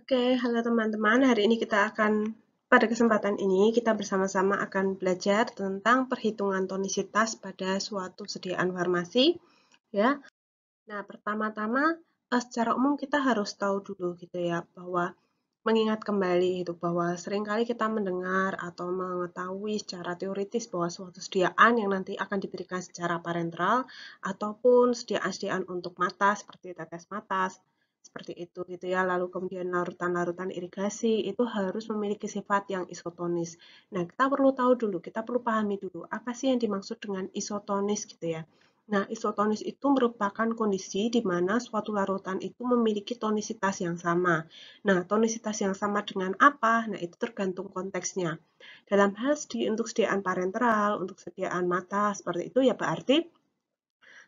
Oke, halo teman-teman. Hari ini kita akan, pada kesempatan ini, kita bersama-sama akan belajar tentang perhitungan tonisitas pada suatu sediaan farmasi. Ya. Nah, pertama-tama, eh, secara umum kita harus tahu dulu gitu ya, bahwa mengingat kembali itu bahwa seringkali kita mendengar atau mengetahui secara teoritis bahwa suatu sediaan yang nanti akan diberikan secara parenteral ataupun sediaan-sediaan untuk mata seperti tetes mata, seperti itu gitu ya. Lalu kemudian larutan-larutan irigasi itu harus memiliki sifat yang isotonis. Nah, kita perlu tahu dulu, kita perlu pahami dulu apa sih yang dimaksud dengan isotonis gitu ya. Nah, isotonis itu merupakan kondisi di mana suatu larutan itu memiliki tonisitas yang sama. Nah, tonisitas yang sama dengan apa? Nah, itu tergantung konteksnya. Dalam hal studi untuk sediaan parenteral, untuk sediaan mata, seperti itu ya berarti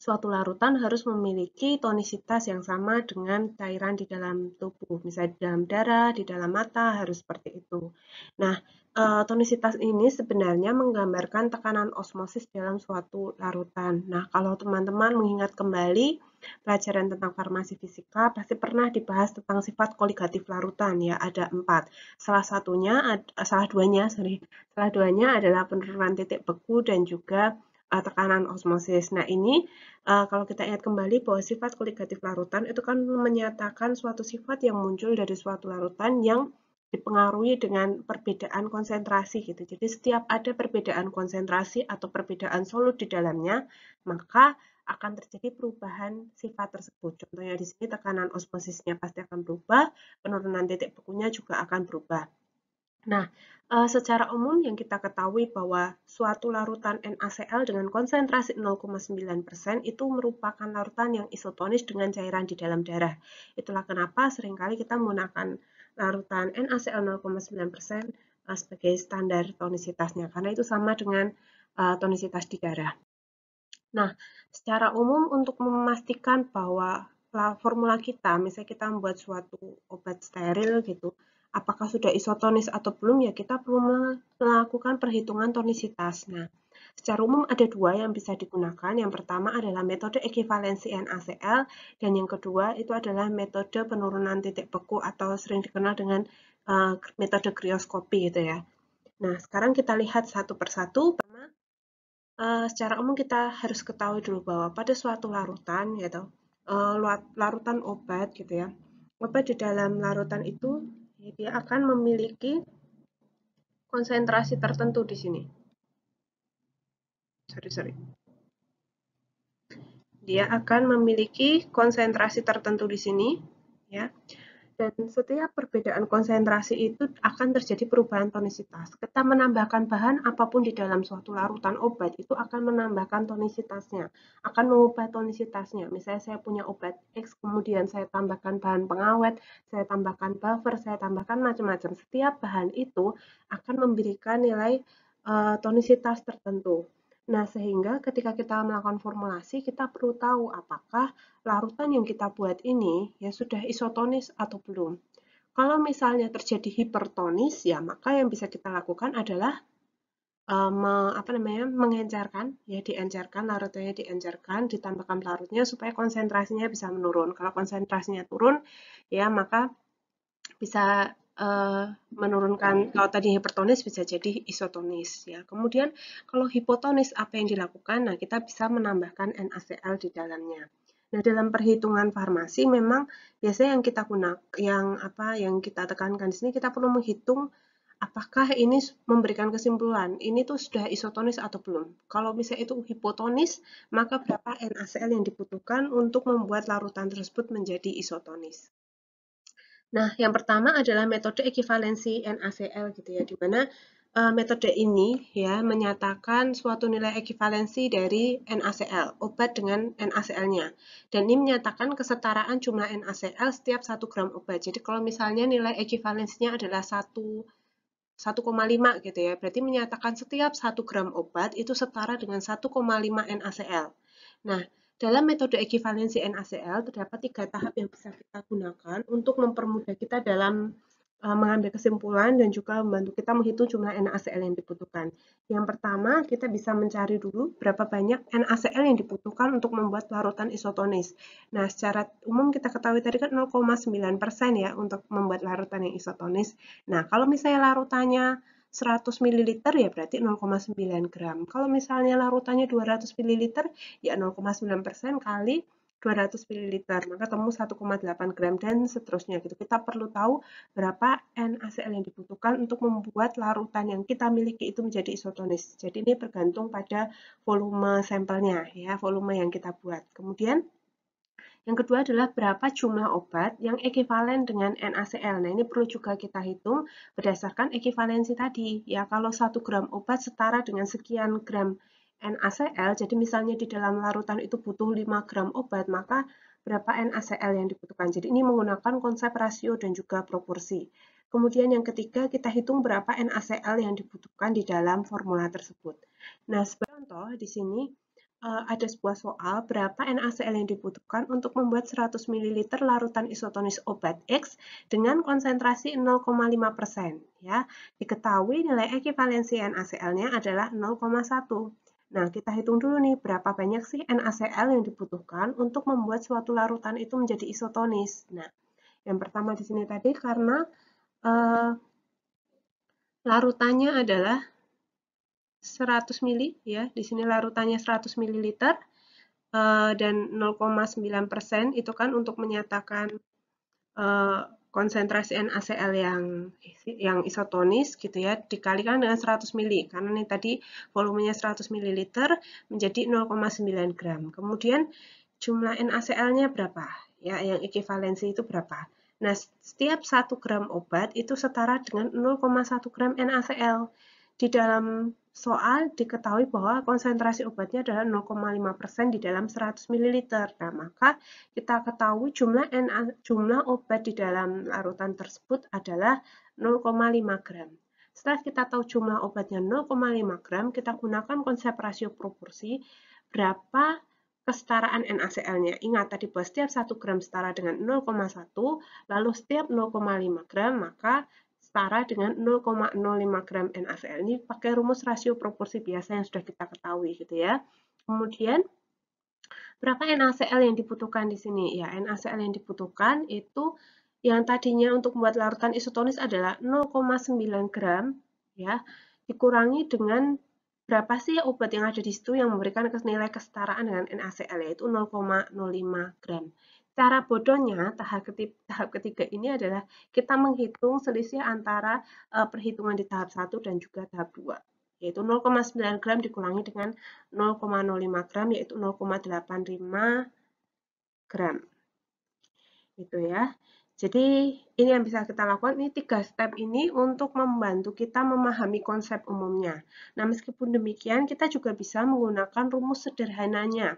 suatu larutan harus memiliki tonisitas yang sama dengan cairan di dalam tubuh. Misalnya di dalam darah, di dalam mata, harus seperti itu. Nah, eh, tonisitas ini sebenarnya menggambarkan tekanan osmosis dalam suatu larutan. Nah, kalau teman-teman mengingat kembali pelajaran tentang farmasi fisika, pasti pernah dibahas tentang sifat koligatif larutan ya, ada empat. Salah satunya, salah duanya, sorry, salah duanya adalah penurunan titik beku dan juga uh, tekanan osmosis. Nah, ini uh, kalau kita ingat kembali bahwa sifat koligatif larutan itu kan menyatakan suatu sifat yang muncul dari suatu larutan yang dipengaruhi dengan perbedaan konsentrasi gitu. Jadi setiap ada perbedaan konsentrasi atau perbedaan solut di dalamnya, maka akan terjadi perubahan sifat tersebut. Contohnya di sini tekanan osmosisnya pasti akan berubah, penurunan titik bekunya juga akan berubah. Nah, eh, secara umum yang kita ketahui bahwa suatu larutan NaCl dengan konsentrasi 0,9% itu merupakan larutan yang isotonis dengan cairan di dalam darah. Itulah kenapa seringkali kita menggunakan larutan NaCl 0,9% eh, sebagai standar tonisitasnya karena itu sama dengan eh, tonisitas di darah. Nah, secara umum untuk memastikan bahwa formula kita, misalnya kita membuat suatu obat steril gitu, apakah sudah isotonis atau belum ya kita perlu melakukan perhitungan tonisitas. Nah, secara umum ada dua yang bisa digunakan. Yang pertama adalah metode ekivalensi NaCl dan yang kedua itu adalah metode penurunan titik beku atau sering dikenal dengan uh, metode krioskopi gitu ya. Nah, sekarang kita lihat satu persatu uh, secara umum kita harus ketahui dulu bahwa pada suatu larutan gitu uh, larutan obat gitu ya obat di dalam larutan itu dia akan memiliki konsentrasi tertentu di sini. Sorry, sorry. Dia akan memiliki konsentrasi tertentu di sini, ya. Dan setiap perbedaan konsentrasi itu akan terjadi perubahan tonisitas. Kita menambahkan bahan apapun di dalam suatu larutan obat itu akan menambahkan tonisitasnya, akan mengubah tonisitasnya. Misalnya saya punya obat X, kemudian saya tambahkan bahan pengawet, saya tambahkan buffer, saya tambahkan macam-macam. Setiap bahan itu akan memberikan nilai uh, tonisitas tertentu. Nah, sehingga ketika kita melakukan formulasi, kita perlu tahu apakah larutan yang kita buat ini ya sudah isotonis atau belum. Kalau misalnya terjadi hipertonis, ya maka yang bisa kita lakukan adalah um, apa namanya mengencerkan, ya diencerkan, larutannya diencerkan, ditambahkan larutnya supaya konsentrasinya bisa menurun. Kalau konsentrasinya turun, ya maka bisa Eh, menurunkan kalau tadi hipertonis bisa jadi isotonis ya. Kemudian kalau hipotonis apa yang dilakukan? Nah, kita bisa menambahkan NaCl di dalamnya. Nah, dalam perhitungan farmasi memang biasanya yang kita gunakan yang apa yang kita tekankan di sini kita perlu menghitung apakah ini memberikan kesimpulan ini tuh sudah isotonis atau belum. Kalau misalnya itu hipotonis, maka berapa NaCl yang dibutuhkan untuk membuat larutan tersebut menjadi isotonis. Nah, yang pertama adalah metode ekivalensi NaCl gitu ya, di mana uh, metode ini ya menyatakan suatu nilai ekivalensi dari NaCl, obat dengan NaCl-nya. Dan ini menyatakan kesetaraan jumlah NaCl setiap 1 gram obat. Jadi kalau misalnya nilai ekivalensinya adalah 1 1,5 gitu ya, berarti menyatakan setiap 1 gram obat itu setara dengan 1,5 NaCl. Nah, dalam metode ekivalensi NaCl terdapat tiga tahap yang bisa kita gunakan untuk mempermudah kita dalam eh, mengambil kesimpulan dan juga membantu kita menghitung jumlah NaCl yang dibutuhkan. Yang pertama, kita bisa mencari dulu berapa banyak NaCl yang dibutuhkan untuk membuat larutan isotonis. Nah, secara umum kita ketahui tadi kan 0,9% ya untuk membuat larutan yang isotonis. Nah, kalau misalnya larutannya 100 ml ya berarti 0,9 gram. Kalau misalnya larutannya 200 ml ya 0,9% kali 200 ml, maka temu 1,8 gram dan seterusnya gitu. Kita perlu tahu berapa NaCl yang dibutuhkan untuk membuat larutan yang kita miliki itu menjadi isotonis. Jadi ini bergantung pada volume sampelnya ya, volume yang kita buat. Kemudian yang kedua adalah berapa jumlah obat yang ekivalen dengan NaCl. Nah, ini perlu juga kita hitung berdasarkan ekivalensi tadi. Ya, kalau 1 gram obat setara dengan sekian gram NaCl, jadi misalnya di dalam larutan itu butuh 5 gram obat, maka berapa NaCl yang dibutuhkan. Jadi ini menggunakan konsep rasio dan juga proporsi. Kemudian yang ketiga, kita hitung berapa NaCl yang dibutuhkan di dalam formula tersebut. Nah, sebagai contoh di sini uh, ada sebuah soal berapa NaCl yang dibutuhkan untuk membuat 100 ml larutan isotonis obat X dengan konsentrasi 0,5%. Ya, diketahui nilai ekivalensi NaCl-nya adalah 0,1. Nah, kita hitung dulu nih berapa banyak sih NaCl yang dibutuhkan untuk membuat suatu larutan itu menjadi isotonis. Nah, yang pertama di sini tadi karena uh, larutannya adalah 100 ml ya. Di sini larutannya 100 ml uh, dan 0,9% itu kan untuk menyatakan uh, eh, konsentrasi NaCl yang yang isotonis gitu ya dikalikan dengan 100 ml karena ini tadi volumenya 100 ml menjadi 0,9 gram. Kemudian jumlah NaCl-nya berapa? Ya, yang ekivalensi itu berapa? Nah, setiap 1 gram obat itu setara dengan 0,1 gram NaCl. Di dalam soal diketahui bahwa konsentrasi obatnya adalah 0,5% di dalam 100 ml. Nah, maka kita ketahui jumlah NA, jumlah obat di dalam larutan tersebut adalah 0,5 gram. Setelah kita tahu jumlah obatnya 0,5 gram, kita gunakan konsep rasio proporsi berapa kesetaraan NaCl-nya. Ingat tadi bahwa setiap 1 gram setara dengan 0,1, lalu setiap 0,5 gram maka setara dengan 0,05 gram NaCl. Ini pakai rumus rasio proporsi biasa yang sudah kita ketahui gitu ya. Kemudian berapa NaCl yang dibutuhkan di sini? Ya, NaCl yang dibutuhkan itu yang tadinya untuk membuat larutan isotonis adalah 0,9 gram ya dikurangi dengan berapa sih obat yang ada di situ yang memberikan nilai kesetaraan dengan NaCl yaitu 0,05 gram. Cara bodohnya, tahap ketiga, tahap ketiga ini adalah kita menghitung selisih antara uh, perhitungan di tahap 1 dan juga tahap 2 yaitu 0,9 gram dikurangi dengan 0,05 gram yaitu 0,85 gram gitu ya jadi ini yang bisa kita lakukan, ini tiga step ini untuk membantu kita memahami konsep umumnya. Nah meskipun demikian kita juga bisa menggunakan rumus sederhananya.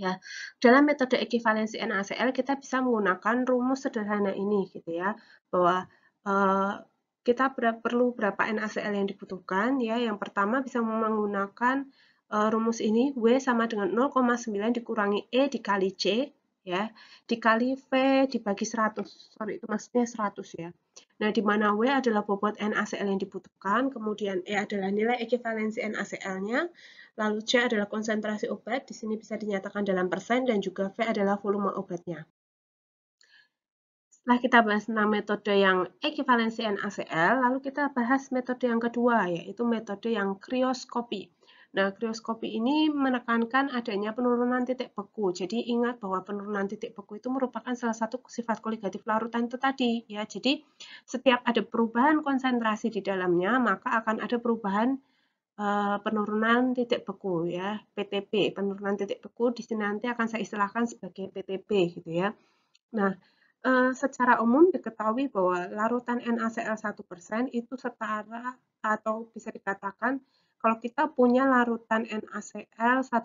Ya, dalam metode ekivalensi NaCl kita bisa menggunakan rumus sederhana ini gitu ya, bahwa uh, kita ber perlu berapa NaCl yang dibutuhkan ya. Yang pertama bisa menggunakan uh, rumus ini W sama dengan 0,9 dikurangi E dikali C ya, dikali V dibagi 100. Sorry, itu maksudnya 100 ya. Nah, di mana W adalah bobot NaCl yang dibutuhkan, kemudian E adalah nilai ekivalensi NaCl-nya, Lalu C adalah konsentrasi obat, di sini bisa dinyatakan dalam persen, dan juga V adalah volume obatnya. Setelah kita bahas tentang metode yang ekivalensi NaCl, lalu kita bahas metode yang kedua, yaitu metode yang krioskopi. Nah, krioskopi ini menekankan adanya penurunan titik beku. Jadi ingat bahwa penurunan titik beku itu merupakan salah satu sifat koligatif larutan itu tadi. ya. Jadi setiap ada perubahan konsentrasi di dalamnya, maka akan ada perubahan Eh, penurunan titik beku ya PTP penurunan titik beku di sini nanti akan saya istilahkan sebagai PTP gitu ya nah eh, secara umum diketahui bahwa larutan NaCl 1% itu setara atau bisa dikatakan kalau kita punya larutan NaCl 1%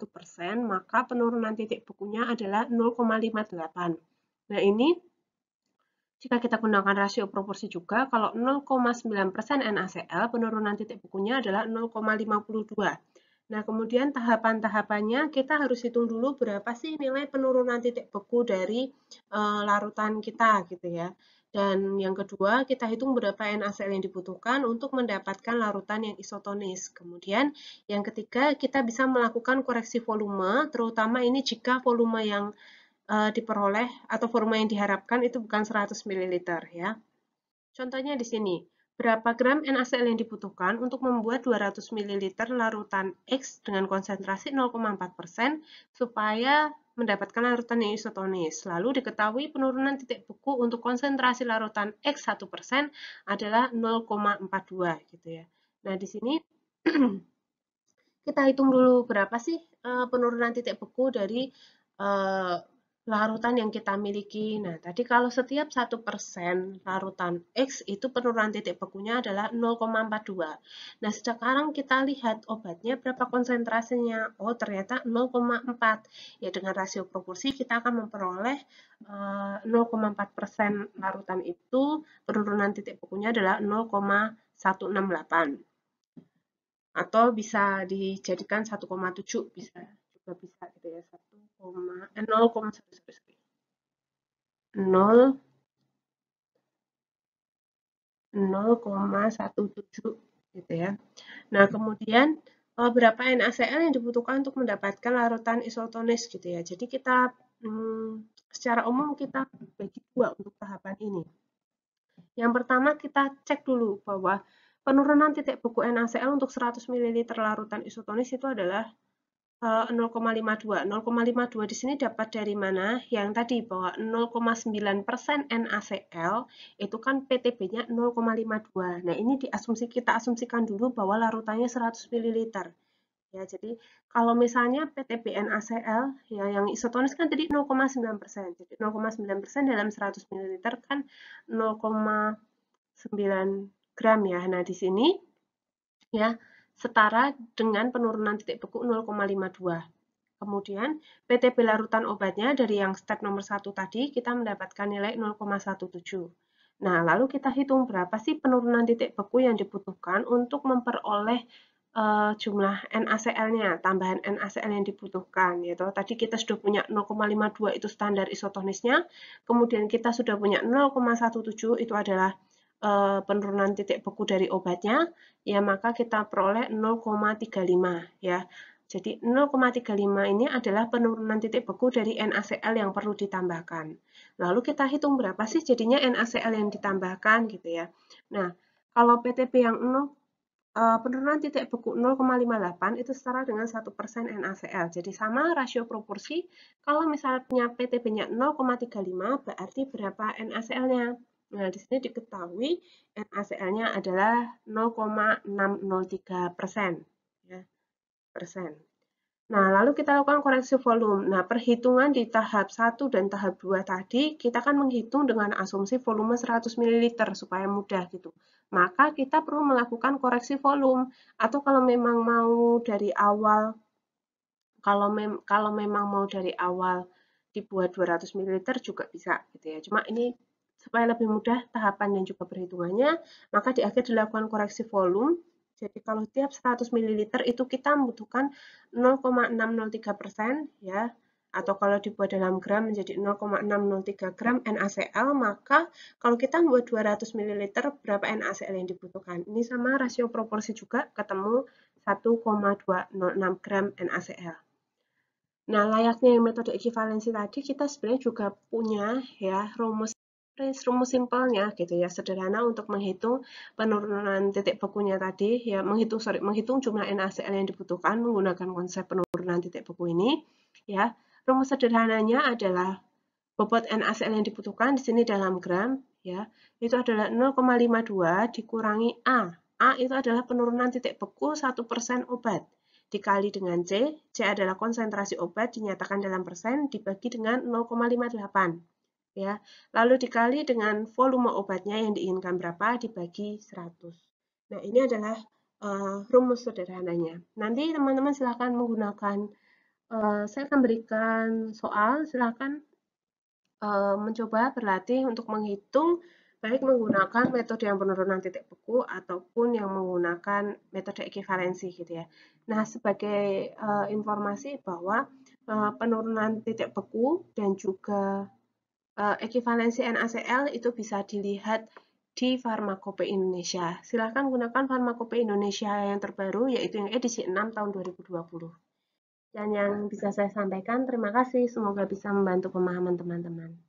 maka penurunan titik bekunya adalah 0,58 nah ini jika kita gunakan rasio proporsi juga, kalau 0,9% NaCl, penurunan titik bukunya adalah 0,52. Nah, kemudian tahapan-tahapannya kita harus hitung dulu berapa sih nilai penurunan titik beku dari e, larutan kita gitu ya. Dan yang kedua, kita hitung berapa NaCl yang dibutuhkan untuk mendapatkan larutan yang isotonis. Kemudian yang ketiga, kita bisa melakukan koreksi volume, terutama ini jika volume yang uh, diperoleh atau forma yang diharapkan itu bukan 100 ml ya. Contohnya di sini, berapa gram NaCl yang dibutuhkan untuk membuat 200 ml larutan X dengan konsentrasi 0,4% supaya mendapatkan larutan yang isotonis. Lalu diketahui penurunan titik beku untuk konsentrasi larutan X 1% adalah 0,42 gitu ya. Nah, di sini kita hitung dulu berapa sih eh, penurunan titik beku dari eh, larutan yang kita miliki. Nah, tadi kalau setiap 1% larutan X itu penurunan titik bekunya adalah 0,42. Nah, sekarang kita lihat obatnya berapa konsentrasinya. Oh, ternyata 0,4. Ya, dengan rasio proporsi kita akan memperoleh uh, eh, 0,4% larutan itu penurunan titik bekunya adalah 0,168. Atau bisa dijadikan 1,7 bisa juga bisa gitu ya eh, 0, 0,17 gitu ya. Nah, kemudian eh, berapa NaCl yang dibutuhkan untuk mendapatkan larutan isotonis gitu ya. Jadi kita hmm, secara umum kita bagi dua untuk tahapan ini. Yang pertama kita cek dulu bahwa penurunan titik beku NaCl untuk 100 ml larutan isotonis itu adalah 0,52. Eh, 0,52 di sini dapat dari mana? Yang tadi bahwa 0,9% NaCl itu kan PTB-nya 0,52. Nah, ini diasumsi kita asumsikan dulu bahwa larutannya 100 ml. Ya, jadi kalau misalnya PTB NaCl ya yang isotonis kan tadi 0,9%. Jadi 0,9% dalam 100 ml kan 0,9 gram ya. Nah, di sini ya setara dengan penurunan titik beku 0,52. Kemudian PTB larutan obatnya dari yang step nomor 1 tadi kita mendapatkan nilai 0,17. Nah, lalu kita hitung berapa sih penurunan titik beku yang dibutuhkan untuk memperoleh uh, jumlah NaCl-nya, tambahan NaCl yang dibutuhkan. Yaitu tadi kita sudah punya 0,52 itu standar isotonisnya, kemudian kita sudah punya 0,17 itu adalah Eh, penurunan titik beku dari obatnya, ya maka kita peroleh 0,35 ya. Jadi 0,35 ini adalah penurunan titik beku dari NaCl yang perlu ditambahkan. Lalu kita hitung berapa sih jadinya NaCl yang ditambahkan gitu ya. Nah, kalau PTB yang 0, eh, penurunan titik beku 0,58 itu setara dengan 1% NaCl. Jadi sama rasio proporsi. Kalau misalnya PTB-nya 0,35 berarti berapa NaCl-nya? Nah, di sini diketahui NaCl-nya adalah 0,603 persen. Ya, persen. Nah, lalu kita lakukan koreksi volume. Nah, perhitungan di tahap 1 dan tahap 2 tadi, kita kan menghitung dengan asumsi volume 100 ml supaya mudah gitu. Maka kita perlu melakukan koreksi volume atau kalau memang mau dari awal kalau mem kalau memang mau dari awal dibuat 200 ml juga bisa gitu ya. Cuma ini Supaya lebih mudah tahapan dan juga perhitungannya, maka di akhir dilakukan koreksi volume. Jadi kalau tiap 100 ml itu kita membutuhkan 0,603% ya, atau kalau dibuat dalam gram menjadi 0,603 gram NaCl, maka kalau kita membuat 200 ml, berapa NaCl yang dibutuhkan? Ini sama rasio proporsi juga, ketemu 1,206 gram NaCl. Nah, layaknya metode ekivalensi tadi, kita sebenarnya juga punya ya rumus rumus simpelnya gitu ya sederhana untuk menghitung penurunan titik bekunya tadi ya menghitung sorry menghitung jumlah NaCl yang dibutuhkan menggunakan konsep penurunan titik beku ini ya rumus sederhananya adalah bobot NaCl yang dibutuhkan di sini dalam gram ya itu adalah 0,52 dikurangi A A itu adalah penurunan titik beku 1% obat dikali dengan C C adalah konsentrasi obat dinyatakan dalam persen dibagi dengan 0,58 ya. Lalu dikali dengan volume obatnya yang diinginkan berapa dibagi 100. Nah, ini adalah uh, rumus sederhananya. Nanti teman-teman silahkan menggunakan, uh, saya akan berikan soal, silahkan uh, mencoba berlatih untuk menghitung baik menggunakan metode yang penurunan titik beku ataupun yang menggunakan metode ekivalensi gitu ya. Nah, sebagai uh, informasi bahwa uh, penurunan titik beku dan juga uh, eh, ekuivalensi NaCl itu bisa dilihat di Farmakope Indonesia. Silahkan gunakan Farmakope Indonesia yang terbaru, yaitu yang edisi 6 tahun 2020. Dan yang bisa saya sampaikan, terima kasih. Semoga bisa membantu pemahaman teman-teman.